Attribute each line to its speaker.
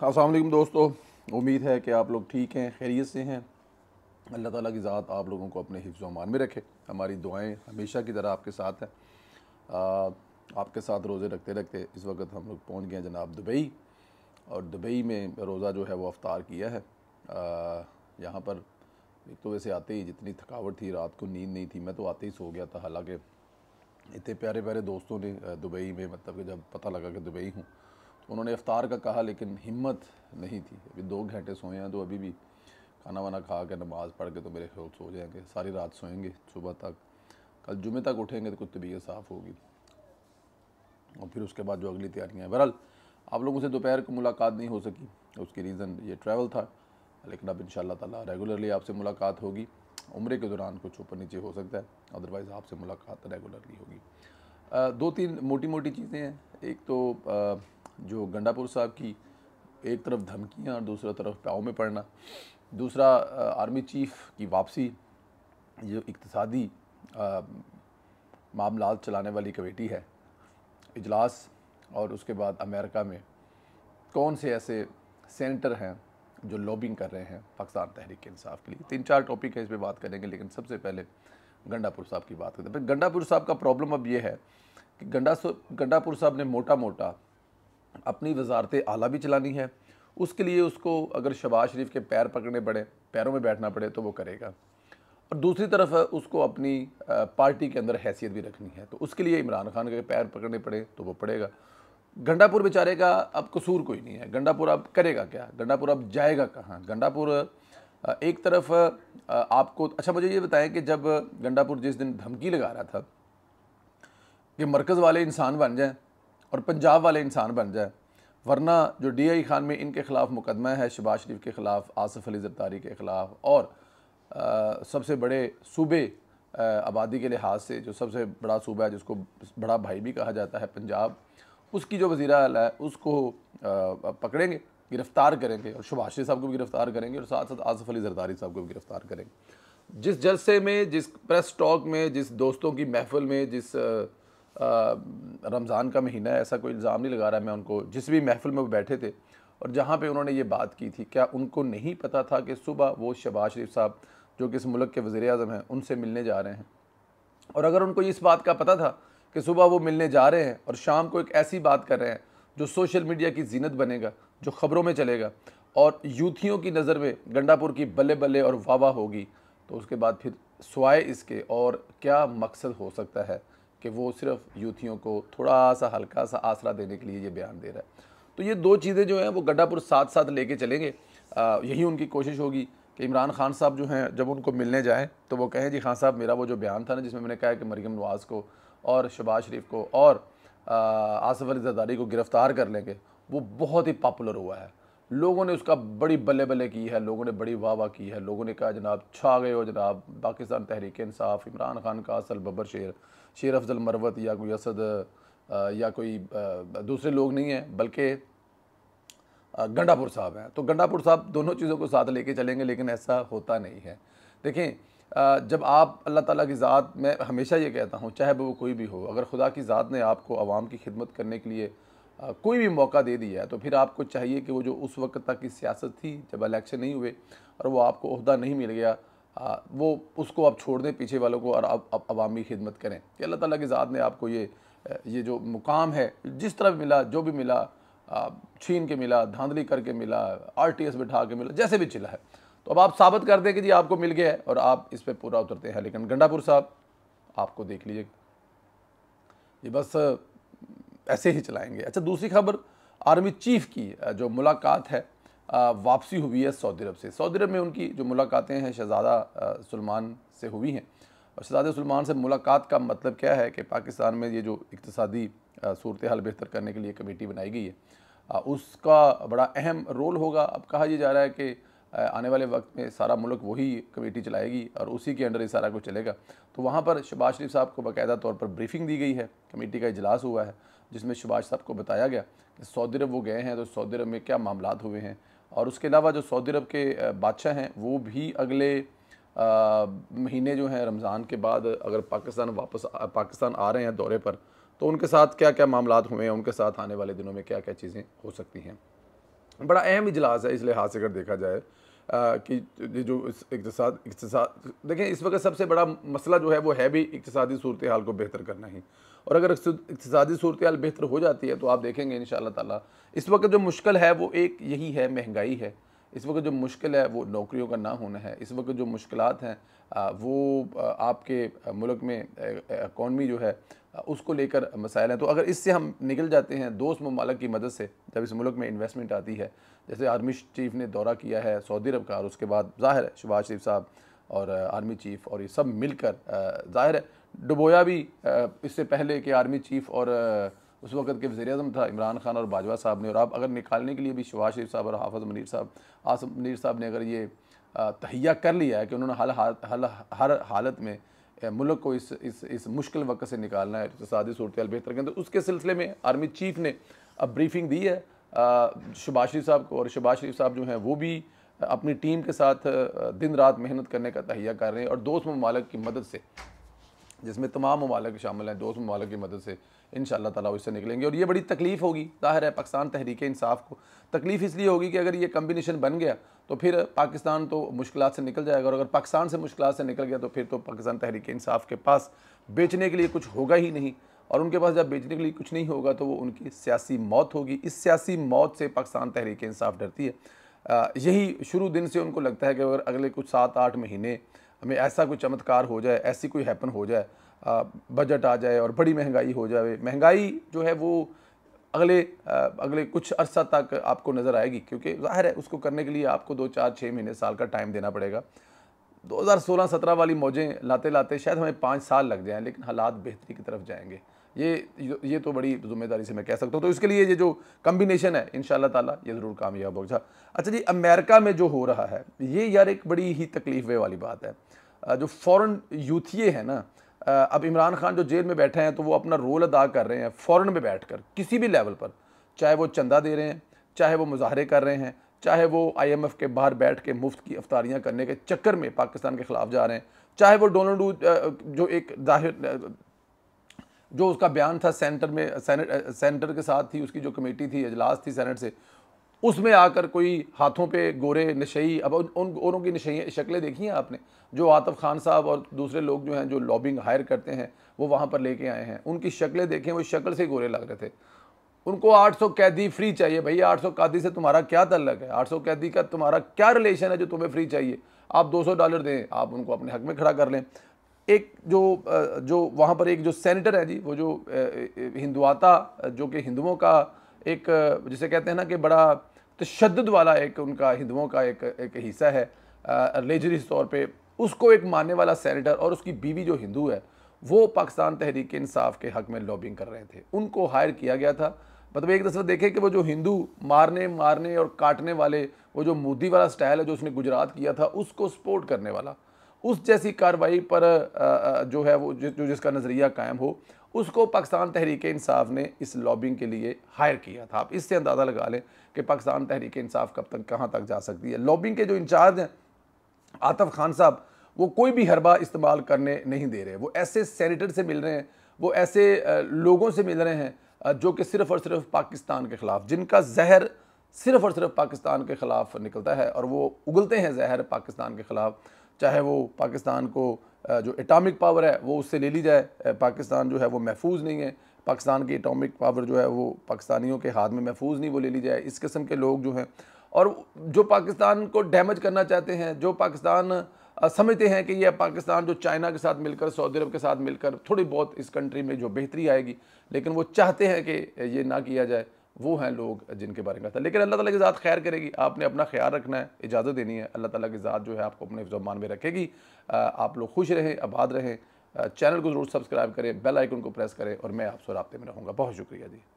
Speaker 1: हाँ, असलम दोस्तों उम्मीद है कि आप लोग ठीक हैं खैरियत से हैं अल्लाह ताला की ज़ात आप लोगों को अपने हिफ्ज़ अमान में रखे हमारी दुआएं हमेशा की तरह आपके साथ हैं आपके साथ रोज़े रखते रखते इस वक्त हम लोग पहुंच गए जनाब दुबई और दुबई में रोज़ा जो है वो अवतार किया है यहाँ पर एक तो वैसे आते ही जितनी थकावट थी रात को नींद नहीं थी मैं तो आते ही सो गया था हालाँकि इतने प्यारे प्यारे दोस्तों ने दुबई में मतलब कि जब पता लगा कि दुबई हूँ उन्होंने अफ्तार का कहा लेकिन हिम्मत नहीं थी अभी दो घंटे सोए हैं तो अभी भी खाना वाना खा के नमाज़ पढ़ के तो मेरे ख्याल सो जाएंगे सारी रात सोएंगे सुबह तक कल जुमे तक उठेंगे तो कुछ तबीयत साफ़ होगी और फिर उसके बाद जो अगली तैयारियाँ हैं बहरहाल आप लोगों से दोपहर को मुलाकात नहीं हो सकी उसकी रीज़न ये ट्रैवल था लेकिन अब इन ताला रेगुलरली आपसे मुलाकात होगी उम्र के दौरान कुछ ऊपर नीचे हो सकता है अदरवाइज़ आपसे मुलाकात रेगुलरली होगी दो तीन मोटी मोटी चीज़ें हैं एक तो जो गंडापुर साहब की एक तरफ धमकियाँ और दूसरा तरफ पाँव में पड़ना दूसरा आर्मी चीफ की वापसी जो इकतदी मामला चलाने वाली कमेटी है इजलास और उसके बाद अमेरिका में कौन से ऐसे सेनेटर हैं जो लॉबिंग कर रहे हैं पाकिस्तान तहरीक इंसाफ के लिए तीन चार टॉपिक है इस पर बात करेंगे लेकिन सबसे पहले गंडापुर साहब की बात करते हैं गंडापुर साहब का प्रॉब्लम अब यह है कि गंडा गंडापुर साहब ने मोटा मोटा अपनी वजारत आला भी चलानी है उसके लिए उसको अगर शबाज शरीफ के पैर पकड़ने पड़े पैरों में बैठना पड़े तो वो करेगा और दूसरी तरफ उसको अपनी पार्टी के अंदर हैसियत भी रखनी है तो उसके लिए इमरान खान के पैर पकड़ने पड़े तो वो पड़ेगा गंडापुर बेचारे का अब कसूर कोई नहीं है गंडापुर अब करेगा क्या गंडापुर अब जाएगा कहाँ गंडापुर एक तरफ आपको अच्छा मुझे ये बताएं कि जब गंडापुर जिस दिन धमकी लगा रहा था कि मरकज़ वाले इंसान बन जाएँ और पंजाब वाले इंसान बन जाए वरना जो डी आई खान में इनके ख़िलाफ़ मुकदमा है शबाज शरीफ के ख़िलाफ़ आसफ़ अली जरदारी के ख़िलाफ़ और आ, सबसे बड़े सूबे आबादी के लिहाज से जो सबसे बड़ा सूबा है जिसको बड़ा भाई भी कहा जाता है पंजाब उसकी जो वज़ी है उसको आ, पकड़ेंगे गिरफ़्तार करेंगे और शबाज शरीफ साहब को भी गिरफ़्तार करेंगे और साथ साथ आसफ़ अली जरदारी साहब को भी गिरफ़्तार करेंगे जिस जलसे में जिस प्रेस टॉक में जिस दोस्तों की महफिल में जिस आ, रमज़ान का महीना है ऐसा कोई इल्ज़ाम नहीं लगा रहा मैं उनको जिस भी महफिल में वो बैठे थे और जहाँ पे उन्होंने ये बात की थी क्या उनको नहीं पता था कि सुबह वो शबाज शरीफ साहब जो कि इस मुल्क के वज़ी अजम हैं उनसे मिलने जा रहे हैं और अगर उनको इस बात का पता था कि सुबह वो मिलने जा रहे हैं और शाम को एक ऐसी बात कर रहे हैं जो सोशल मीडिया की जीनत बनेगा जो ख़बरों में चलेगा और यूथियों की नज़र में गंडापुर की बल्ले बल्ले और वाह होगी तो उसके बाद फिर सुए इसके और क्या मकसद हो सकता है कि वो सिर्फ यूथियों को थोड़ा सा हल्का सा आसरा देने के लिए ये बयान दे रहा है तो ये दो चीज़ें जो हैं वो गड्ढापुर साथ साथ लेके चलेंगे आ, यही उनकी कोशिश होगी कि इमरान खान साहब जो हैं जब उनको मिलने जाएं तो वो कहें जी खान साहब मेरा वो जो बयान था ना जिसमें मैंने कहा कि मरीम नवाज़ को और शबाज शरीफ को और आसफ़ अली जदारी को गिरफ़्तार कर लेंगे वो बहुत ही पॉपुलर हुआ है लोगों ने उसका बड़ी बल्ले बल्ले की है लोगों ने बड़ी वाह वाह की है लोगों ने कहा जनाब छा गए हो जनाब पाकिस्तान तहरीक इंसाफ इमरान खान का असल बबर शेर शेर अफजल मरवत या कोई असद या कोई दूसरे लोग नहीं हैं बल्कि गंडापुर साहब हैं तो गंडापुर साहब दोनों चीज़ों को साथ लेके चलेंगे लेकिन ऐसा होता नहीं है देखें जब आप अल्लाह ताला की ज़ात मैं हमेशा ये कहता हूँ चाहे वो कोई भी हो अगर खुदा की ज़ात ने आपको आवाम की खिदमत करने के लिए कोई भी मौका दे दिया है तो फिर आपको चाहिए कि वो जो उस वक्त तक की सियासत थी जब इलेक्शन नहीं हुए और वो आपको अहदा नहीं मिल गया आ, वो उसको आप छोड़ दें पीछे वालों को और आप, अवामी खिदमत करें कि अल्लाह ताला की ज़ात ने आपको ये ये जो मुकाम है जिस तरह भी मिला जो भी मिला छीन के मिला धांधली करके मिला एस बिठा के मिला जैसे भी चिला है तो अब आप साबित कर दें कि जी आपको मिल गया है और आप इस पर पूरा उतरते हैं लेकिन गंडापुर साहब आपको देख लीजिए ये बस ऐसे ही चलाएंगे अच्छा दूसरी खबर आर्मी चीफ की जो मुलाकात है वापसी हुई है सऊदी अरब से सऊदी अरब में उनकी जो मुलाकातें हैं शहजादा सलमान से हुई हैं और शहजादा सलमान से मुलाकात का मतलब क्या है कि पाकिस्तान में ये जो इकतसादी सूरत हाल बेहतर करने के लिए कमेटी बनाई गई है उसका बड़ा अहम रोल होगा अब कहा यह जा रहा है कि आने वाले वक्त में सारा मुल्क वही कमेटी चलाएगी और उसी के अंडर ही सारा कुछ चलेगा तो वहाँ पर शबाज शरीफ साहब को बाकायदा तौर पर ब्रीफिंग दी गई है कमेटी का इजलास हुआ है जिसमें शिवाज साहब को बताया गया कि सऊदी अरब वो गए हैं तो सऊदी अरब में क्या मामला हुए हैं और उसके अलावा जो सऊदी अरब के बादशाह हैं वो भी अगले आ, महीने जो हैं रमज़ान के बाद अगर पाकिस्तान वापस पाकिस्तान आ रहे हैं दौरे पर तो उनके साथ क्या क्या मामला हुए हैं उनके साथ आने वाले दिनों में क्या क्या चीज़ें हो सकती हैं बड़ा अहम इजलास है इस लिहाज से अगर देखा जाए कि जो इकतसाद इकतसाद देखें इस वक्त सबसे बड़ा मसला जो है वो है भी इकतसादी सूरत हाल को बेहतर करना ही और अगर इकतसादी सूरत हाल बेहतर हो जाती है तो आप देखेंगे इन ताला इस वक्त जो मुश्किल है वो एक यही है महंगाई है इस वक्त जो मुश्किल है वो नौकरियों का ना होना है इस वक्त जो मुश्किल हैं वो आपके मुल्क में इकॉनमी जो है उसको लेकर मसाइल हैं तो अगर इससे हम निकल जाते हैं दोस्त ममालक की मदद से जब इस मुल्क में इन्वेस्टमेंट आती है जैसे आर्मी चीफ ने दौरा किया है सऊदी अरब का और उसके बाद ज़ाहिर है शहबाज शरीफ साहब और आर्मी चीफ और ये सब मिलकर ज़ाहिर है डुबोया भी इससे पहले कि आर्मी चीफ और उस वक्त के वजे अजम था इमरान खान और बाजवा साहब ने और आप अगर निकालने के लिए भी शवाज शरीफ साहब और हाफज मनीर साहब आसम मनीर साहब ने अगर ये तहैया कर लिया है कि उन्होंने हल हल हर हालत में मुल्क को इस इस इस मुश्किल वक्त से निकालना है इकतदी सूरत बेहतर के तो उसके सिलसिले में आर्मी चीफ ने अब ब्रीफिंग दी है शबाज शरीफ साहब को और शबाज शरीफ साहब जो हैं वो भी अपनी टीम के साथ दिन रात मेहनत करने का तहिया कर रहे हैं और दोस्त ममालक की मदद से जिसमें तमाम ममालक शामिल हैं दोस्त ममालक की मदद से इन ताला उससे निकलेंगे और ये बड़ी तकलीफ़ होगी ज़ाहिर है पाकिस्तान तहरीक इंसाफ को तकलीफ़ इसलिए होगी कि अगर ये कम्बिनेशन बन गया तो फिर पाकिस्तान तो मुश्किल से निकल जाएगा और अगर पाकिस्तान से मुश्किल से निकल गया तो फिर तो पाकिस्तान तहरीक इंसाफ के पास बेचने के लिए कुछ होगा ही नहीं और उनके पास जब बेचने के लिए कुछ नहीं होगा तो वो उनकी सियासी मौत होगी इस सियासी मौत से पाकिस्तान तहरीक इंसाफ डरती है यही शुरू दिन से उनको लगता है कि अगर अगले कुछ सात आठ महीने हमें ऐसा कोई चमत्कार हो जाए ऐसी कोई हैपन हो जाए बजट आ जाए और बड़ी महंगाई हो जाए महंगाई जो है वो अगले अगले कुछ अरसा तक आपको नज़र आएगी क्योंकि ज़ाहिर है उसको करने के लिए आपको दो चार छः महीने साल का टाइम देना पड़ेगा 2016-17 वाली मौजें लाते लाते शायद हमें पाँच साल लग जाएँ लेकिन हालात बेहतरी की तरफ जाएंगे ये ये तो बड़ी जिम्मेदारी से मैं कह सकता हूँ तो इसके लिए ये जो कम्बिनेशन है इन ताला ये ज़रूर कामयाब होगा अच्छा जी अमेरिका में जो हो रहा है ये यार एक बड़ी ही तकलीफ वाली बात है जो फ़ॉरन यूथिए हैं ना अब इमरान खान जो जेल में बैठे हैं तो वो अपना रोल अदा कर रहे हैं फ़ौरन में बैठ कर किसी भी लेवल पर चाहे वो चंदा दे रहे हैं चाहे वो मुजाहरे कर रहे हैं चाहे वो आईएमएफ के बाहर बैठ के मुफ्त की अफ्तारियाँ करने के चक्कर में पाकिस्तान के ख़िलाफ़ जा रहे हैं चाहे वो डोनाल्ड जो एक जाहिर जो उसका बयान था सेंटर में सेंटर के साथ थी उसकी जो कमेटी थी अजलास थी सेनेट से उसमें आकर कोई हाथों पे गोरे नशई अब उन गोरों की नशई शक्लें देखी हैं आपने जो आतफ खान साहब और दूसरे लोग जो हैं जो लॉबिंग हायर करते हैं वो वहाँ पर लेके आए हैं उनकी शक्लें देखें वो शक्ल से गोरे लग रहे थे उनको 800 कैदी फ्री चाहिए भाई 800 कैदी से तुम्हारा क्या तल्लक है 800 कैदी का तुम्हारा क्या रिलेशन है जो तुम्हें फ्री चाहिए आप 200 डॉलर दें आप उनको अपने हक में खड़ा कर लें एक जो जो वहाँ पर एक जो सेनेटर है जी वो जो हिंदुआता जो कि हिंदुओं का एक जिसे कहते हैं ना कि बड़ा तशद वाला एक उनका हिंदुओं का एक एक हिस्सा है रिलीजस तौर पर उसको एक मानने वाला सैनिटर और उसकी बीवी जो हिंदू है वो पाकिस्तान तहरीक इंसाफ के हक़ में लॉबिंग कर रहे थे उनको हायर किया गया था मतलब एक दफ़ा देखें कि वो जो हिंदू मारने मारने और काटने वाले वो जो मोदी वाला स्टाइल है जो उसने गुजरात किया था उसको सपोर्ट करने वाला उस जैसी कार्रवाई पर जो है वो जो जिसका नज़रिया कायम हो उसको पाकिस्तान तहरीक इंसाफ ने इस लॉबिंग के लिए हायर किया था आप इससे अंदाज़ा लगा लें कि पाकिस्तान तहरीक इंसाफ कब तक कहाँ तक जा सकती है लॉबिंग के जो इंचार्ज हैं आतफ खान साहब वो कोई भी हरबा इस्तेमाल करने नहीं दे रहे वो ऐसे सैनिटर से मिल रहे हैं वो ऐसे लोगों से मिल रहे हैं जो कि सिर्फ़ और सिर्फ पाकिस्तान के ख़िलाफ़ जिनका जहर सिर्फ़ और सिर्फ पाकिस्तान के ख़िलाफ़ निकलता है और वो उगलते हैं जहर पाकिस्तान के ख़िलाफ़ चाहे वो पाकिस्तान को जो एटॉमिक पावर है वो उससे ले ली जाए पाकिस्तान जो है वो महफूज नहीं है पाकिस्तान की एटॉमिक पावर जो है वो पाकिस्तानियों के हाथ में महफूज नहीं वो ले ली जाए इस किस्म के लोग जो हैं और जो पाकिस्तान को डैमेज करना चाहते हैं जो पाकिस्तान समझते हैं कि यह पाकिस्तान जो चाइना के साथ मिलकर सऊदी अरब के साथ मिलकर थोड़ी बहुत इस कंट्री में जो बेहतरी आएगी लेकिन वो चाहते हैं कि ये ना किया जाए वो हैं लोग जिनके बारे में था लेकिन अल्लाह ताला की ज़ात खैर करेगी आपने अपना ख्याल रखना है इजाज़त देनी है अल्लाह ताला की ज़ात जो है आपको अपने ज़ुबान में रखेगी आप लोग खुश रहें आबाद रहें चैनल को ज़रूर सब्सक्राइब करें बेल आइकन को प्रेस करें और मैं आपसे रबते में रहूँगा बहुत शुक्रिया जी